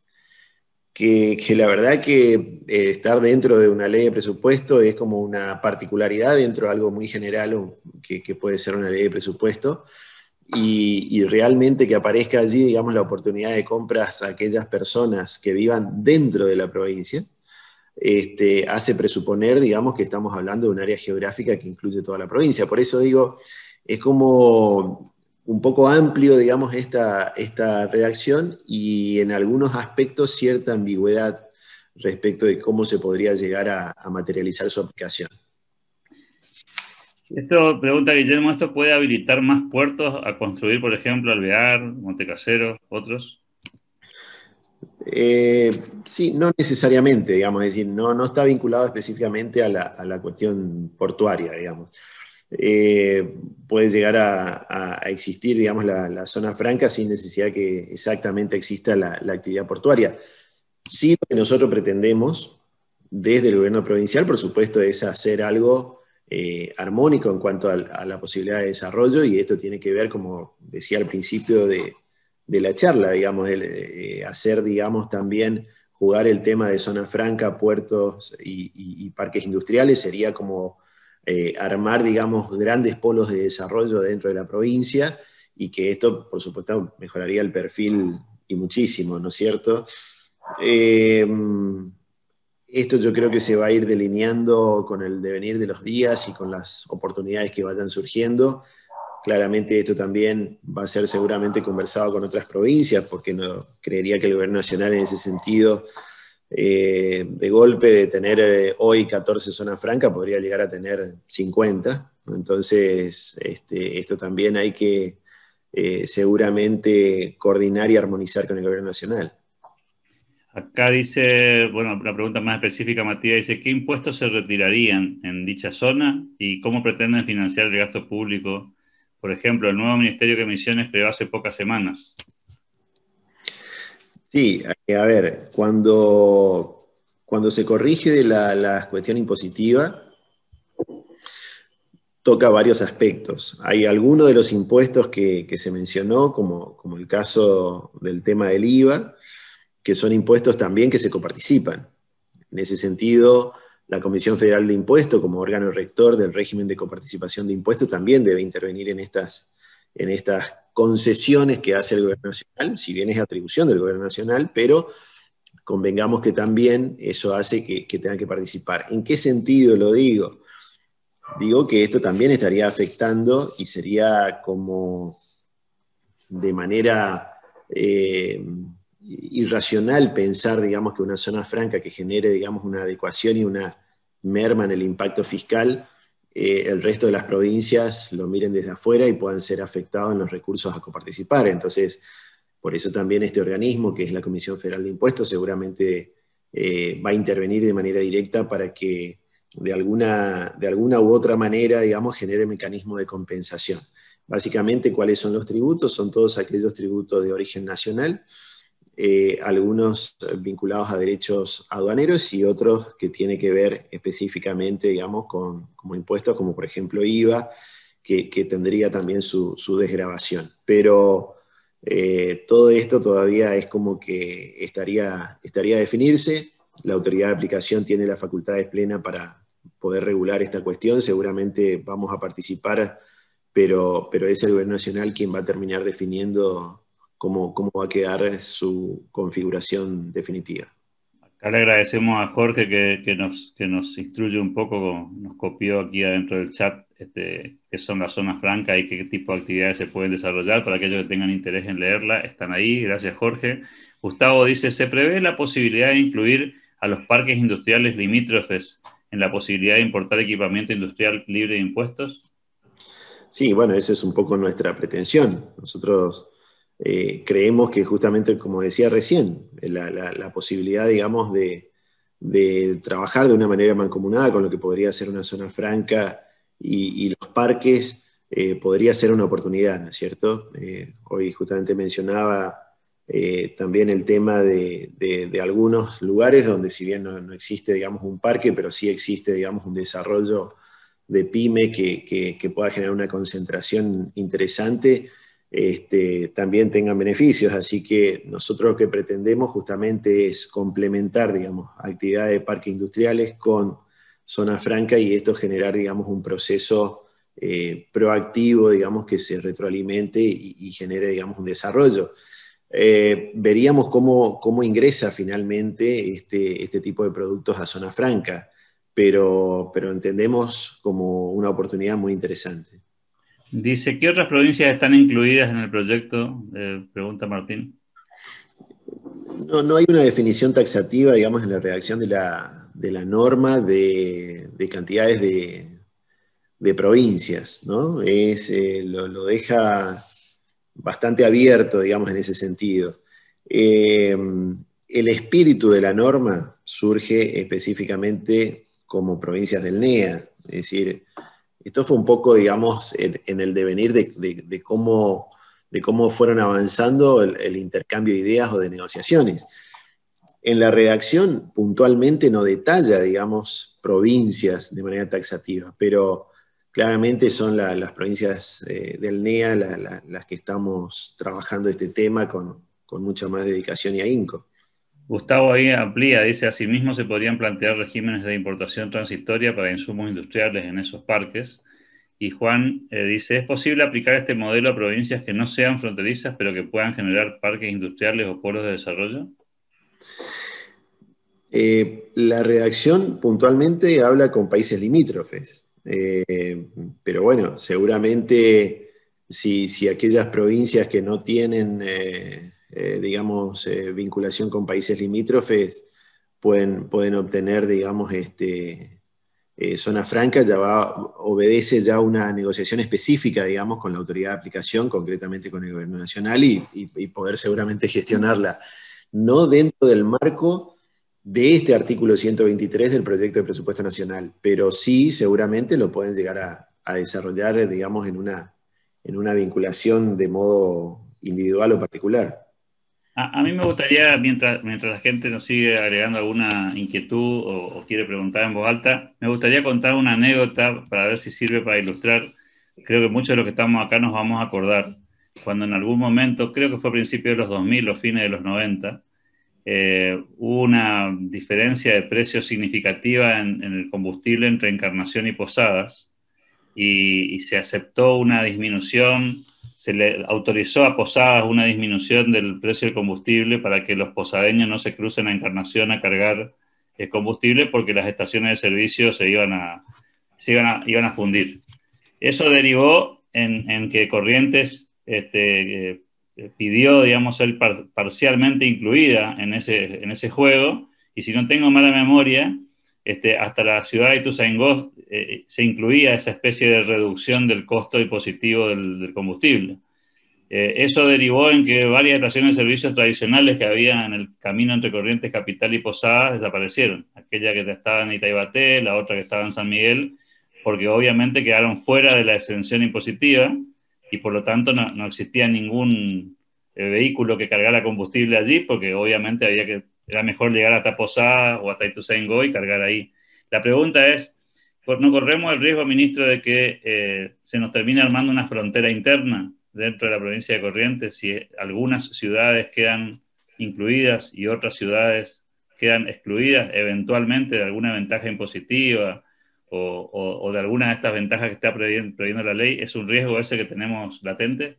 que, la verdad que eh, estar dentro de una ley de presupuesto es como una particularidad dentro de algo muy general que, puede ser una ley de presupuesto. Y, realmente que aparezca allí, digamos, la oportunidad de compras a aquellas personas que vivan dentro de la provincia, este, hace presuponer, digamos, que estamos hablando de un área geográfica que incluye toda la provincia. Por eso digo, es como un poco amplio, digamos, esta, esta redacción y en algunos aspectos cierta ambigüedad respecto de cómo se podría llegar a, materializar su aplicación. Esto pregunta Guillermo, ¿esto puede habilitar más puertos a construir, por ejemplo, Alvear, Montecasero, otros? Eh, sí, no necesariamente, digamos, es decir, no, no está vinculado específicamente a la, a la cuestión portuaria, digamos. Eh, puede llegar a, existir, digamos, la, zona franca sin necesidad que exactamente exista la, actividad portuaria. Sí, lo que nosotros pretendemos desde el gobierno provincial, por supuesto, es hacer algo eh, armónico en cuanto a, la posibilidad de desarrollo y esto tiene que ver, como decía al principio de, la charla, digamos, el, eh, hacer, digamos, también jugar el tema de zona franca, puertos y parques industriales sería como eh, armar, digamos, grandes polos de desarrollo dentro de la provincia y que esto, por supuesto, mejoraría el perfil y muchísimo, ¿no es cierto? Eh, esto yo creo que se va a ir delineando con el devenir de los días y con las oportunidades que vayan surgiendo. Claramente esto también va a ser seguramente conversado con otras provincias, porque no, creería que el gobierno nacional en ese sentido eh, de golpe de tener eh, hoy 14 zonas francas, podría llegar a tener 50. Entonces, este, esto también hay que eh, seguramente coordinar y armonizar con el gobierno nacional. Acá dice, bueno, la pregunta más específica, Matías, dice, ¿qué impuestos se retirarían en dicha zona y cómo pretenden financiar el gasto público? Por ejemplo, el nuevo ministerio de Emisiones creó hace pocas semanas. Sí, eh, a ver, cuando, cuando se corrige la, la cuestión impositiva, toca varios aspectos. Hay algunos de los impuestos que, se mencionó, como, como, el caso del tema del IVA, que son impuestos también que se coparticipan. En ese sentido, la Comisión Federal de Impuestos, como órgano rector del régimen de coparticipación de impuestos, también debe intervenir en estas, en estas concesiones que hace el gobierno nacional, si bien es atribución del gobierno nacional, pero convengamos que también eso hace que, tengan que participar. ¿En qué sentido lo digo? Digo que esto también estaría afectando y sería como de manera eh, irracional pensar, digamos, que una zona franca que genere, digamos, una adecuación y una merma en el impacto fiscal eh, el resto de las provincias lo miren desde afuera y puedan ser afectados en los recursos a coparticipar. Entonces, por eso también este organismo, que es la Comisión Federal de Impuestos, seguramente eh, va a intervenir de manera directa para que de alguna, de alguna u otra manera, digamos, genere mecanismo de compensación. Básicamente, ¿cuáles son los tributos? Son todos aquellos tributos de origen nacional eh, algunos vinculados a derechos aduaneros y otros que tienen que ver específicamente, digamos, con como impuestos, como por ejemplo IVA, que, tendría también su, su desgrabación. Pero eh, todo esto todavía es como que estaría, estaría a definirse. La autoridad de aplicación tiene las facultades plena para poder regular esta cuestión. Seguramente vamos a participar, pero, pero es el gobierno nacional quien va a terminar definiendo cómo, va a quedar su configuración definitiva. Acá le agradecemos a Jorge que, nos, nos instruye un poco, nos copió aquí adentro del chat este, qué son las zonas francas y qué tipo de actividades se pueden desarrollar. Para aquellos que tengan interés en leerla, están ahí. Gracias, Jorge. Gustavo dice, ¿se prevé la posibilidad de incluir a los parques industriales limítrofes en la posibilidad de importar equipamiento industrial libre de impuestos? Sí, bueno, esa es un poco nuestra pretensión. Nosotros eh, creemos que justamente, como decía recién, la, posibilidad, digamos, de, trabajar de una manera mancomunada con lo que podría ser una zona franca y, los parques eh, podría ser una oportunidad, ¿no es cierto? Eh, hoy justamente mencionaba también el tema de, algunos lugares donde si bien no, existe, digamos, un parque, pero sí existe, digamos, un desarrollo de pyme que pueda generar una concentración interesante este, también tengan beneficios. Así que nosotros lo que pretendemos justamente es complementar, digamos, actividades de parques industriales con zona franca y esto generar, digamos, un proceso eh, proactivo, digamos, que se retroalimente y, genere, digamos, un desarrollo. Eh, veríamos cómo, ingresa finalmente este, este, tipo de productos a zona franca, pero, pero entendemos como una oportunidad muy interesante. Dice, ¿qué otras provincias están incluidas en el proyecto? Eh, pregunta Martín. No, no hay una definición taxativa, digamos, en la redacción de la, norma de, cantidades de, provincias, ¿no? Eh, lo, deja bastante abierto, digamos, en ese sentido. Eh, el espíritu de la norma surge específicamente como provincias del NEA, es decir, esto fue un poco, digamos, en, el devenir de, cómo, de cómo fueron avanzando el, intercambio de ideas o de negociaciones. En la redacción puntualmente no detalla, digamos, provincias de manera taxativa, pero claramente son las provincias eh, del NEA las que estamos trabajando este tema con, con mucha más dedicación y ahínco. Gustavo ahí amplía, dice, asimismo se podrían plantear regímenes de importación transitoria para insumos industriales en esos parques. Y Juan eh, dice, ¿es posible aplicar este modelo a provincias que no sean fronterizas, pero que puedan generar parques industriales o polos de desarrollo? Eh, la redacción puntualmente habla con países limítrofes, eh, pero bueno, seguramente si, si, aquellas provincias que no tienen eh, digamos, eh, vinculación con países limítrofes, pueden, pueden obtener, digamos, este, eh, zona franca, ya obedece ya una negociación específica, digamos, con la autoridad de aplicación, concretamente con el gobierno nacional, y, poder seguramente gestionarla, no dentro del marco de este artículo 123 del proyecto de presupuesto nacional, pero sí seguramente lo pueden llegar a, desarrollar, digamos, en en una vinculación de modo individual o particular. A, mí me gustaría, mientras, mientras la gente nos sigue agregando alguna inquietud o, quiere preguntar en voz alta, me gustaría contar una anécdota para ver si sirve para ilustrar. Creo que muchos de los que estamos acá nos vamos a acordar cuando en algún momento, creo que fue a principios de los 2000 o fines de los 90, eh, hubo una diferencia de precio significativa en, el combustible entre Encarnación y Posadas y, y se aceptó una disminución se le autorizó a Posadas una disminución del precio del combustible para que los posadeños no se crucen a Encarnación a cargar el combustible porque las estaciones de servicio se iban a, iban fundir. Eso derivó en, que Corrientes este, eh, pidió, digamos, ser parcialmente incluida en ese, en ese juego y si no tengo mala memoria, este, hasta la ciudad de Ituzaingó eh, se incluía esa especie de reducción del costo impositivo del, del combustible. Eh, eso derivó en que varias estaciones de servicios tradicionales que había en el camino entre Corrientes, Capital y Posadas desaparecieron. Aquella que estaba en Itaibaté, la otra que estaba en San Miguel, porque obviamente quedaron fuera de la exención impositiva y por lo tanto no, existía ningún eh, vehículo que cargara combustible allí, porque obviamente había que, era mejor llegar hasta Taposá o hasta Ituzaingó y cargar ahí. La pregunta es, pues no corremos el riesgo, ministro, de que eh, se nos termine armando una frontera interna dentro de la provincia de Corrientes si algunas ciudades quedan incluidas y otras ciudades quedan excluidas eventualmente de alguna ventaja impositiva o, de alguna de estas ventajas que está previendo, la ley? ¿Es un riesgo ese que tenemos latente?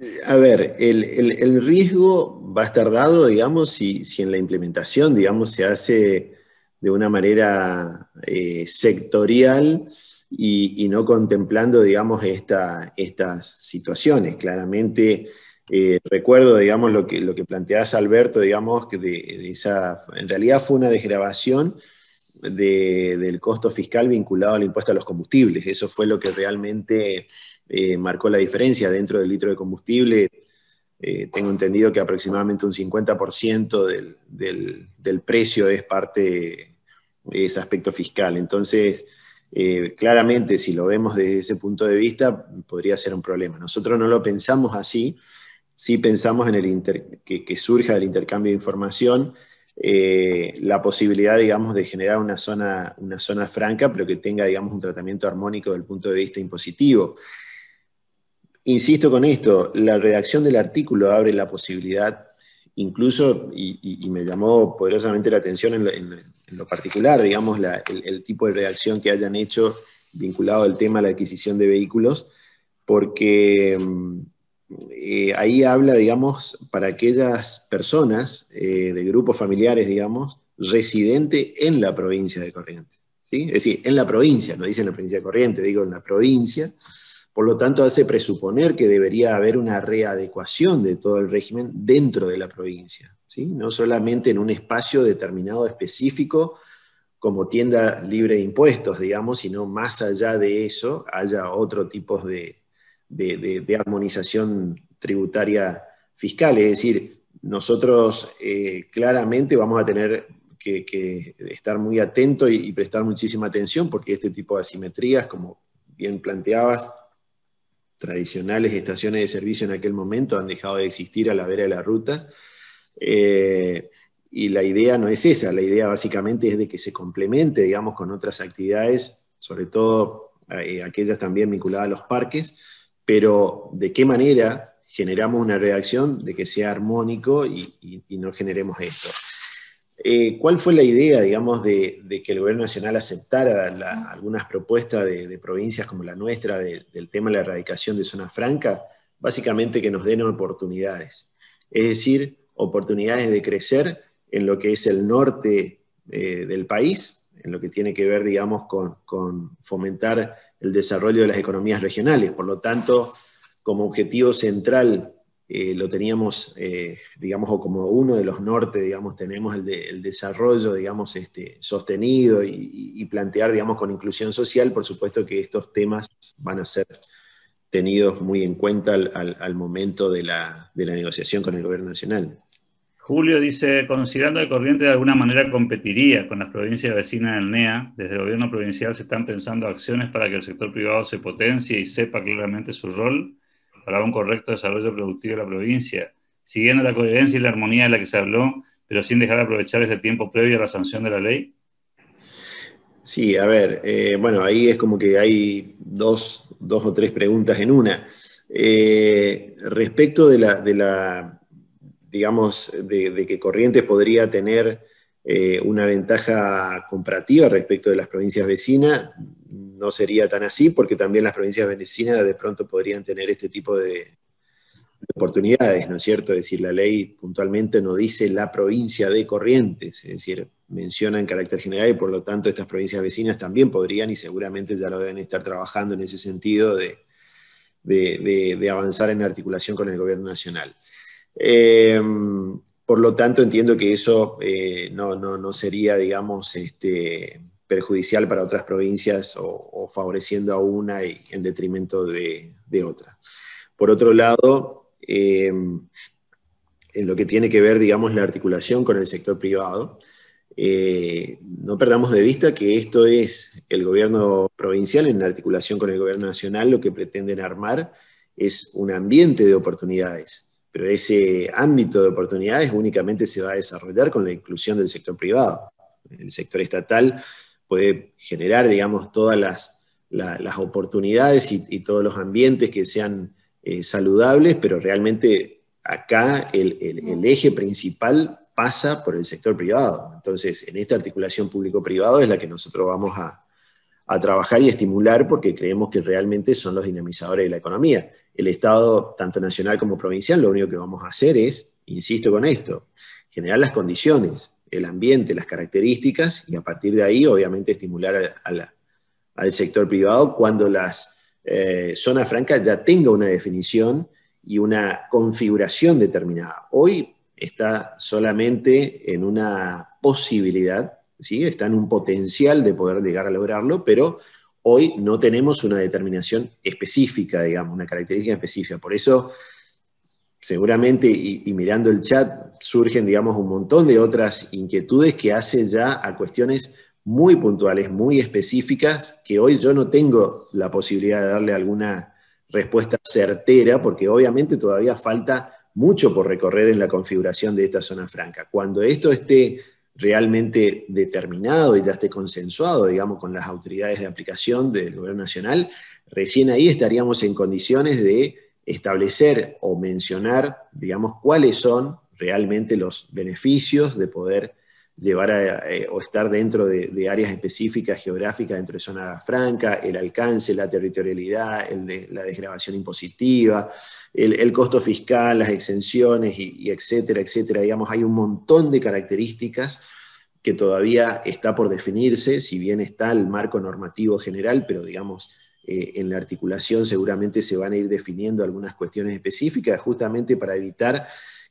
Eh, a ver, el, riesgo va a estar dado, digamos, si, si en la implementación, digamos, se hace de una manera eh, sectorial y, no contemplando, digamos, estas situaciones. Claramente, eh, recuerdo, digamos, lo que, lo que Alberto, digamos, que de, esa, en realidad fue una desgrabación del costo fiscal vinculado al impuesto a los combustibles. Eso fue lo que realmente eh, marcó la diferencia dentro del litro de combustible. tengo entendido que aproximadamente un 50% del, del, precio es parte ese aspecto fiscal. Entonces, eh, claramente, si lo vemos desde ese punto de vista, podría ser un problema. Nosotros no lo pensamos así, si pensamos en el que, surja del intercambio de información eh, la posibilidad, digamos, de generar una zona, una zona franca, pero que tenga, digamos, un tratamiento armónico desde el punto de vista impositivo. Insisto con esto, la redacción del artículo abre la posibilidad incluso, y, me llamó poderosamente la atención en lo, particular, digamos, el, tipo de reacción que hayan hecho vinculado al tema de la adquisición de vehículos, porque eh, ahí habla, digamos, para aquellas personas eh, de grupos familiares, digamos, residente en la provincia de Corrientes. ¿sí? Es decir, en la provincia, no dice en la provincia de Corrientes, digo en la provincia, por lo tanto, hace presuponer que debería haber una readecuación de todo el régimen dentro de la provincia, no solamente en un espacio determinado específico como tienda libre de impuestos, digamos, sino más allá de eso haya otro tipo de, armonización tributaria fiscal. Es decir, nosotros eh, claramente vamos a tener que, estar muy atentos y prestar muchísima atención porque este tipo de asimetrías, como bien planteabas, tradicionales estaciones de servicio en aquel momento han dejado de existir a la vera de la ruta. Eh, y la idea no es esa, la idea básicamente es de que se complemente, digamos, con otras actividades, sobre todo eh, aquellas también vinculadas a los parques, pero de qué manera generamos una reacción de que sea armónico y no generemos esto. Eh, ¿Cuál fue la idea, digamos, de, que el gobierno nacional aceptara algunas propuestas de, provincias como la nuestra del tema de la erradicación de zona franca? Básicamente que nos den oportunidades, es decir, oportunidades de crecer en lo que es el norte eh, del país, en lo que tiene que ver, digamos, con, con fomentar el desarrollo de las economías regionales. Por lo tanto, como objetivo central eh, lo teníamos, eh, digamos, o como uno de los norte, digamos, tenemos el, desarrollo, digamos, este, sostenido y, plantear, digamos, con inclusión social, por supuesto que estos temas van a ser tenidos muy en cuenta al, momento de la, negociación con el gobierno nacional. Julio dice, considerando que corriente de alguna manera competiría con las provincias vecinas del NEA, desde el gobierno provincial se están pensando acciones para que el sector privado se potencie y sepa claramente su rol para un correcto desarrollo productivo de la provincia, siguiendo la coherencia y la armonía de la que se habló, pero sin dejar de aprovechar ese tiempo previo a la sanción de la ley? Sí, a ver, eh, bueno, ahí es como que hay dos, dos o tres preguntas en una. Eh, respecto de la, de la digamos, de, que Corrientes podría tener eh, una ventaja comparativa respecto de las provincias vecinas, no sería tan así, porque también las provincias vecinas de pronto podrían tener este tipo de, oportunidades, ¿no es cierto? Es decir, la ley puntualmente no dice la provincia de Corrientes, es decir, menciona en carácter general y por lo tanto estas provincias vecinas también podrían y seguramente ya lo deben estar trabajando en ese sentido de, de, avanzar en articulación con el gobierno nacional. Em, por lo tanto, entiendo que eso eh, no, no, sería, digamos, este, perjudicial para otras provincias o, favoreciendo a una y en detrimento de, otra. Por otro lado, em, en lo que tiene que ver, digamos, la articulación con el sector privado, eh, no perdamos de vista que esto es el gobierno provincial en articulación con el gobierno nacional, lo que pretenden armar es un ambiente de oportunidades, pero ese ámbito de oportunidades únicamente se va a desarrollar con la inclusión del sector privado. El sector estatal puede generar, digamos, todas las, oportunidades y, todos los ambientes que sean eh, saludables, pero realmente acá el, eje principal pasa por el sector privado. Entonces, en esta articulación público-privado es la que nosotros vamos a, trabajar y estimular porque creemos que realmente son los dinamizadores de la economía. El Estado, tanto nacional como provincial, lo único que vamos a hacer es, insisto con esto, generar las condiciones el ambiente, las características, y a partir de ahí, obviamente, estimular al sector privado cuando las eh, zonas francas ya tenga una definición y una configuración determinada. Hoy está solamente en una posibilidad, ¿sí? está en un potencial de poder llegar a lograrlo, pero hoy no tenemos una determinación específica, digamos, una característica específica. Por eso seguramente, y, mirando el chat, surgen, digamos, un montón de otras inquietudes que hace ya a cuestiones muy puntuales, muy específicas, que hoy yo no tengo la posibilidad de darle alguna respuesta certera, porque obviamente todavía falta mucho por recorrer en la configuración de esta zona franca. Cuando esto esté realmente determinado y ya esté consensuado, digamos, con las autoridades de aplicación del Gobierno Nacional, recién ahí estaríamos en condiciones de establecer o mencionar, digamos, cuáles son realmente los beneficios de poder llevar eh, o estar dentro de, áreas específicas geográficas, dentro de zona franca, el alcance, la territorialidad, la desgrabación impositiva, el, costo fiscal, las exenciones, y, y etcétera, etcétera. Digamos, hay un montón de características que todavía está por definirse, si bien está el marco normativo general, pero digamos, eh, en la articulación seguramente se van a ir definiendo algunas cuestiones específicas, justamente para evitar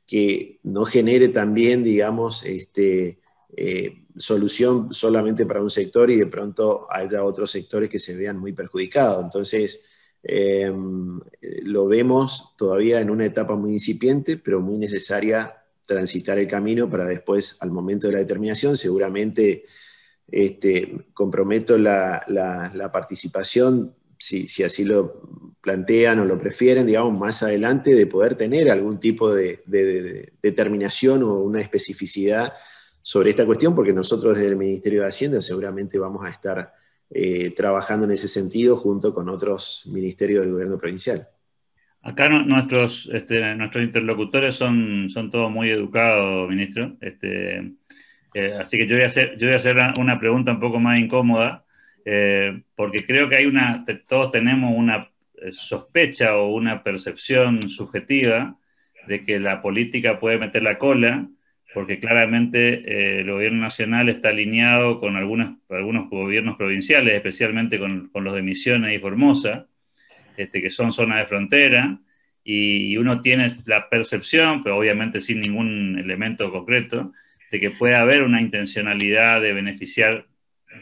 que no genere también, digamos, este, eh, solución solamente para un sector y de pronto haya otros sectores que se vean muy perjudicados. Entonces, em, lo vemos todavía en una etapa muy incipiente, pero muy necesaria transitar el camino para después, al momento de la determinación, seguramente este, comprometo la participación si, así lo plantean o lo prefieren, digamos, más adelante, de poder tener algún tipo de, determinación o una especificidad sobre esta cuestión, porque nosotros desde el Ministerio de Hacienda seguramente vamos a estar eh, trabajando en ese sentido junto con otros ministerios del gobierno provincial. Acá este, nuestros, interlocutores son, son todos muy educados, ministro. Este, eh, así que yo voy hacer, yo voy a hacer una pregunta un poco más incómoda, eh, porque creo que hay una, todos tenemos una eh, sospecha o una percepción subjetiva de que la política puede meter la cola, porque claramente eh, el gobierno nacional está alineado con algunas, algunos gobiernos provinciales, especialmente con, con, los de Misiones y Formosa, este, que son zonas de frontera, y, y uno tiene la percepción, pero obviamente sin ningún elemento concreto, de que puede haber una intencionalidad de beneficiar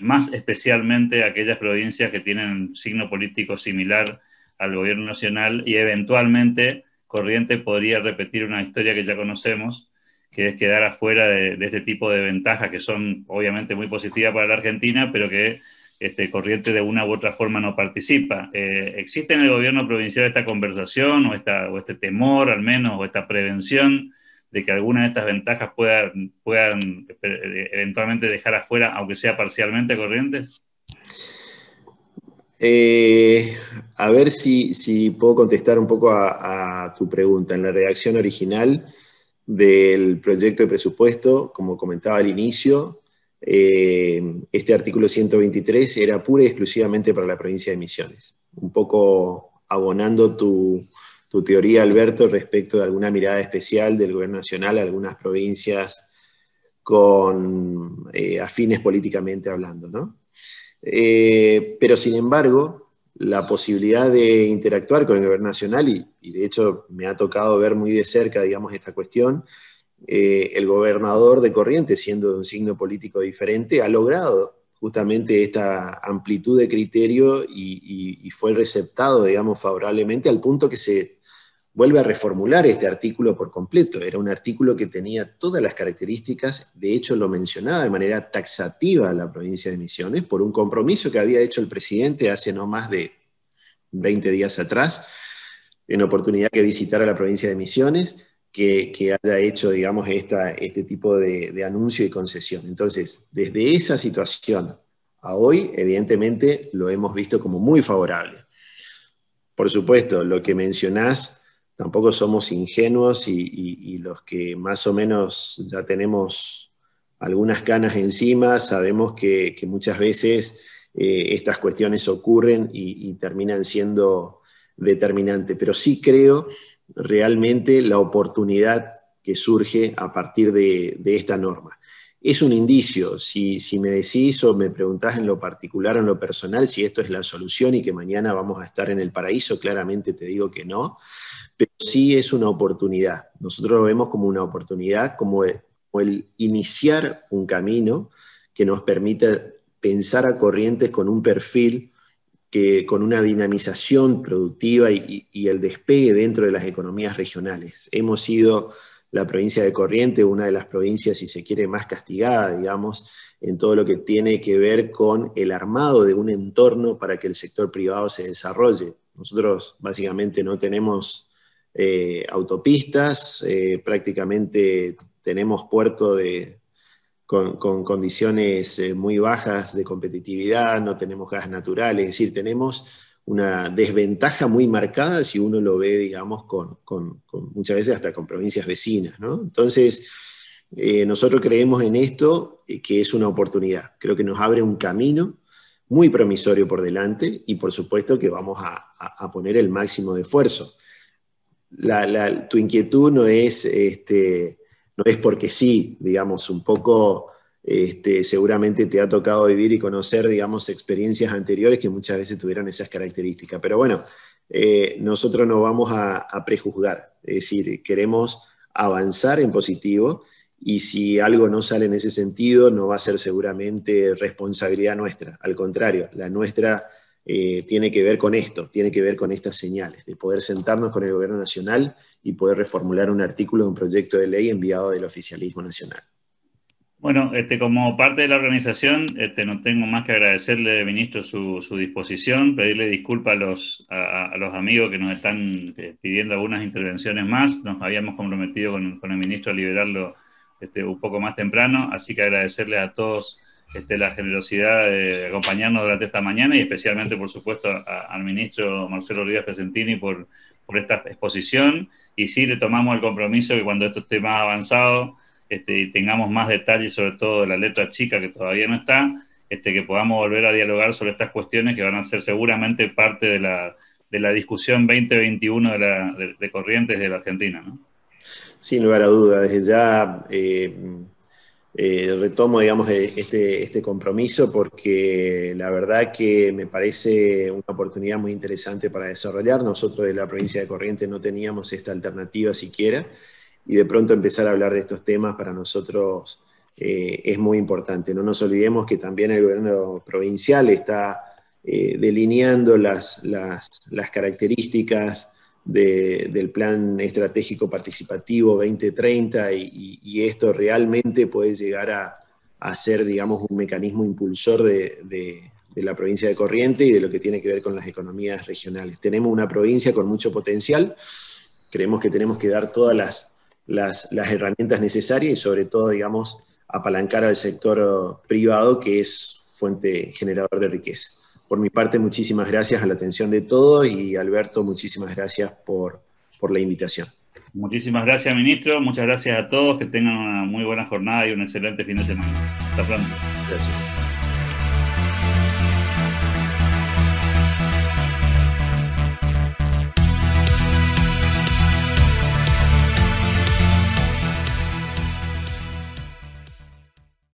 más especialmente aquellas provincias que tienen signo político similar al gobierno nacional y eventualmente Corriente podría repetir una historia que ya conocemos, que es quedar afuera de, este tipo de ventajas que son obviamente muy positivas para la Argentina, pero que este, Corriente de una u otra forma no participa. Eh, ¿Existe en el gobierno provincial esta conversación o, esta, o este temor al menos o esta prevención? de que alguna de estas ventajas puedan, puedan eh, eventualmente dejar afuera, aunque sea parcialmente, Corrientes? Eh, a ver si, si, puedo contestar un poco a, tu pregunta. En la redacción original del proyecto de presupuesto, como comentaba al inicio, eh, este artículo 123 era pura y exclusivamente para la provincia de Misiones. Un poco abonando tu, tu teoría, Alberto, respecto de alguna mirada especial del gobierno nacional a algunas provincias con eh, afines políticamente hablando, ¿no? Eh, pero sin embargo, la posibilidad de interactuar con el gobierno nacional, y, de hecho me ha tocado ver muy de cerca, digamos, esta cuestión, eh, el gobernador de Corrientes, siendo de un signo político diferente, ha logrado justamente esta amplitud de criterio y, y fue receptado, digamos, favorablemente al punto que se vuelve a reformular este artículo por completo. Era un artículo que tenía todas las características, de hecho lo mencionaba de manera taxativa a la provincia de Misiones por un compromiso que había hecho el presidente hace no más de 20 días atrás, en oportunidad que visitara la provincia de Misiones, que, haya hecho, digamos, esta, este tipo de, de anuncio y concesión. Entonces, desde esa situación a hoy, evidentemente, lo hemos visto como muy favorable. Por supuesto, lo que mencionás tampoco somos ingenuos y, los que más o menos ya tenemos algunas canas encima, sabemos que, muchas veces eh, estas cuestiones ocurren y, terminan siendo determinantes. Pero sí creo realmente la oportunidad que surge a partir de, esta norma. Es un indicio, si, si me decís o me preguntás en lo particular o en lo personal si esto es la solución y que mañana vamos a estar en el paraíso, claramente te digo que no, pero sí es una oportunidad. Nosotros lo vemos como una oportunidad, como el, iniciar un camino que nos permita pensar a corrientes con un perfil que con una dinamización productiva y, y, el despegue dentro de las economías regionales. Hemos sido la provincia de Corrientes, una de las provincias, si se quiere, más castigada, digamos, en todo lo que tiene que ver con el armado de un entorno para que el sector privado se desarrolle. Nosotros básicamente no tenemos eh, autopistas, eh, prácticamente tenemos puerto de, con, condiciones eh, muy bajas de competitividad, no tenemos gas natural, es decir, tenemos una desventaja muy marcada si uno lo ve, digamos, con, muchas veces hasta con provincias vecinas, Entonces, nosotros creemos en esto que es una oportunidad. Creo que nos abre un camino muy promisorio por delante y por supuesto que vamos a, a poner el máximo de esfuerzo tu inquietud no es, este, no es porque sí, digamos, un poco este, seguramente te ha tocado vivir y conocer, digamos, experiencias anteriores que muchas veces tuvieron esas características. Pero bueno, eh, nosotros no vamos a, a prejuzgar, es decir, queremos avanzar en positivo y si algo no sale en ese sentido, no va a ser seguramente responsabilidad nuestra. Al contrario, la nuestra eh, tiene que ver con esto, tiene que ver con estas señales, de poder sentarnos con el gobierno nacional y poder reformular un artículo de un proyecto de ley enviado del oficialismo nacional. Bueno, este, como parte de la organización, este, no tengo más que agradecerle, ministro, su, disposición, pedirle disculpas a los, amigos que nos están este, pidiendo algunas intervenciones más. Nos habíamos comprometido con, el ministro a liberarlo este, un poco más temprano, así que agradecerle a todos la generosidad de acompañarnos durante esta mañana y especialmente, por supuesto, al ministro Marcelo Ríos Presentini por, por esta exposición. Y sí, le tomamos el compromiso que cuando esto esté más avanzado este, y tengamos más detalles, sobre todo de la letra chica que todavía no está, este, que podamos volver a dialogar sobre estas cuestiones que van a ser seguramente parte de la, de discusión 2021 de, de, Corrientes de la Argentina. Sin lugar a duda desde ya. Eh, eh, retomo, digamos, e, este, este, compromiso porque la verdad que me parece una oportunidad muy interesante para desarrollar. Nosotros de la provincia de Corrientes no teníamos esta alternativa siquiera y de pronto empezar a hablar de estos temas para nosotros eh, es muy importante. No nos olvidemos que también el gobierno provincial está eh, delineando las, las, las características de, del Plan Estratégico Participativo 2030 y, esto realmente puede llegar a, ser, digamos, un mecanismo impulsor de, la provincia de Corriente y de lo que tiene que ver con las economías regionales. Tenemos una provincia con mucho potencial, creemos que tenemos que dar todas las, las, herramientas necesarias y sobre todo, digamos, apalancar al sector privado que es fuente generador de riqueza. Por mi parte, muchísimas gracias a la atención de todos y Alberto, muchísimas gracias por, la invitación. Muchísimas gracias, ministro. Muchas gracias a todos. Que tengan una muy buena jornada y un excelente fin de semana. Hasta pronto. Gracias.